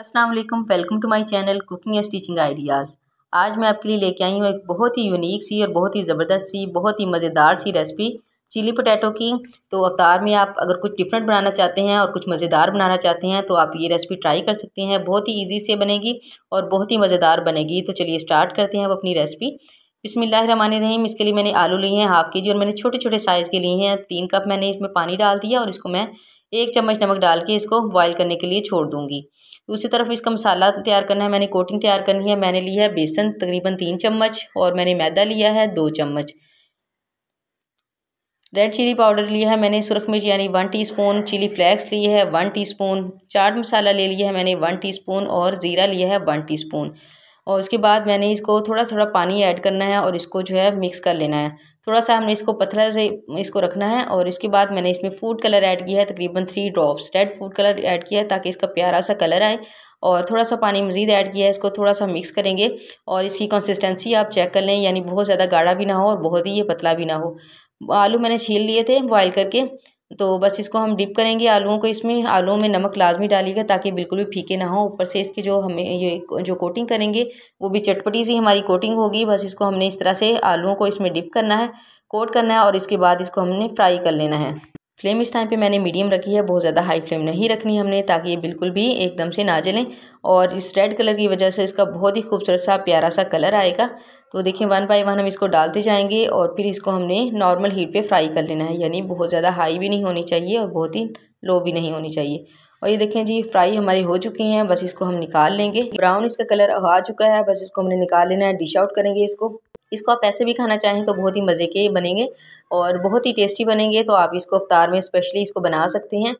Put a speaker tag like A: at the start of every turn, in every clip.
A: Aslam welcome to my channel cooking and stitching ideas आज मैं आपके लिए लेके आई हूँ एक बहुत ही यूनिक सी और बहुत ही ज़बरदस्त सी बहुत ही मज़ेदार सी रेसिपी चिली पोटैटो की तो अवतार में आप अगर कुछ डिफरेंट बनाना चाहते हैं और कुछ मज़ेदार बनाना चाहते हैं तो आप ये रेसिपी ट्राई कर सकते हैं बहुत ही ईजी से बनेगी और बहुत ही मज़ेदार बनेगी तो चलिए स्टार्ट करते हैं अब अपनी रेसिपी रही इसके लिए मैंने आलू लिए हैं हाफ़ के जी और मैंने छोटे छोटे साइज़ के लिए हैं तीन कप मैंने इसमें पानी डाल दिया और इसको मैं एक चम्मच नमक डाल के इसको बॉयल करने के लिए छोड़ दूंगी दूसरी तरफ इसका मसाला तैयार करना है मैंने कोटिंग तैयार करनी है मैंने लिया है बेसन तकरीबन तीन चम्मच और मैंने मैदा लिया है दो चम्मच रेड चिली पाउडर लिया है मैंने सुरख मिर्च यानी वन टीस्पून चिली फ्लेक्स लिए है वन टीस्पून चाट मसाला ले लिया है मैंने वन टीस्पून और ज़ीरा लिया है वन टीस्पून और उसके बाद मैंने इसको थोड़ा थोड़ा पानी ऐड करना है और इसको जो है मिक्स कर लेना है थोड़ा सा हमने इसको पतला से इसको रखना है और इसके बाद मैंने इसमें फूड कलर ऐड किया है तकरीबन three drops red food colour add किया है ताकि इसका प्यारा सा कलर आए और थोड़ा सा पानी मज़ीद ऐड किया है इसको थोड़ा सा मिक्स करेंगे और इसकी कंसिस्टेंसी आप चेक कर लें यानी बहुत ज़्यादा गाढ़ा भी ना हो और बहुत ही ये पतला भी ना हो आलू मैंने छील लिए थे बॉयल करके तो बस इसको हम डिप करेंगे आलूओं को इसमें आलूओं में नमक लाजमी डालिएगा ताकि बिल्कुल भी फीके ना हो ऊपर से इसकी जो हमें ये जो कोटिंग करेंगे वो भी चटपटी सी हमारी कोटिंग होगी बस इसको हमने इस तरह से आलूओं को इसमें डिप करना है कोट करना है और इसके बाद इसको हमने फ्राई कर लेना है फ्लेम इस टाइम पे मैंने मीडियम रखी है बहुत ज़्यादा हाई फ्लेम नहीं रखनी हमने ताकि ये बिल्कुल भी एकदम से ना जलें और इस रेड कलर की वजह से इसका बहुत ही खूबसूरत सा प्यारा सा कलर आएगा तो देखिए वन बाय वन हम इसको डालते जाएंगे और फिर इसको हमने नॉर्मल हीट पे फ्राई कर लेना है यानी बहुत ज़्यादा हाई भी नहीं होनी चाहिए और बहुत ही लो भी नहीं होनी चाहिए और ये देखें जी फ्राई हमारे हो चुके हैं बस इसको हम निकाल लेंगे ब्राउन इसका कलर आ चुका है बस इसको हमने निकाल लेना है डिश आउट करेंगे इसको इसको आप ऐसे भी खाना चाहें तो बहुत ही मज़े के बनेंगे और बहुत ही टेस्टी बनेंगे तो आप इसको अफ्तार में स्पेशली इसको बना सकते हैं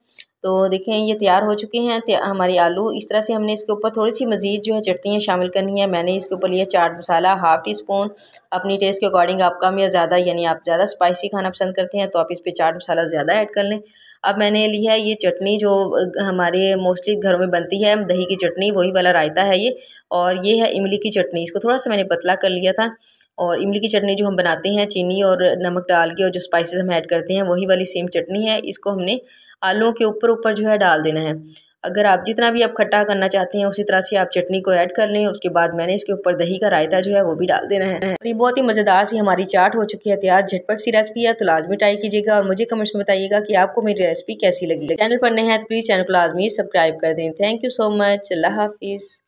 A: तो देखें ये तैयार हो चुके हैं हमारे आलू इस तरह से हमने इसके ऊपर थोड़ी सी मज़ीद जो है चटनियाँ शामिल करनी है मैंने इसके ऊपर लिया chaat masala half teaspoon अपनी टेस्ट के अकॉर्डिंग आप कम या ज़्यादा यानी आप ज़्यादा स्पाइसी खाना पसंद करते हैं तो आप इस पर चाट मसाला ज़्यादा ऐड कर लें अब मैंने लिया है ये चटनी जो हमारे मोस्टली घरों में बनती है दही की चटनी वही वाला रायता है ये और ये है इमली की चटनी इसको थोड़ा सा मैंने पतला कर लिया था और इमली की चटनी जो हम बनाते हैं चीनी और नमक डाल के और जो स्पाइसेस हम ऐड करते हैं वही वाली सेम चटनी है इसको हमने आलू के ऊपर ऊपर जो है डाल देना है अगर आप जितना भी आप खट्टा करना चाहते हैं उसी तरह से आप चटनी को ऐड कर लें उसके बाद मैंने इसके ऊपर दही का रायता जो है वो भी डाल देना है और ये बहुत ही मज़ेदार सी हमारी चाट हो चुकी है तैयार झटपट सी रेसिपी है तो लाजमी ट्राई कीजिएगा और मुझे कमेंट्स में बताइएगा कि आपको मेरी रेसिपी कैसी लगी चैनल पर नहीं है तो प्लीज़ चैनल को लाजमी सब्सक्राइब कर दें थैंक यू सो मच अल्लाह हाफिज़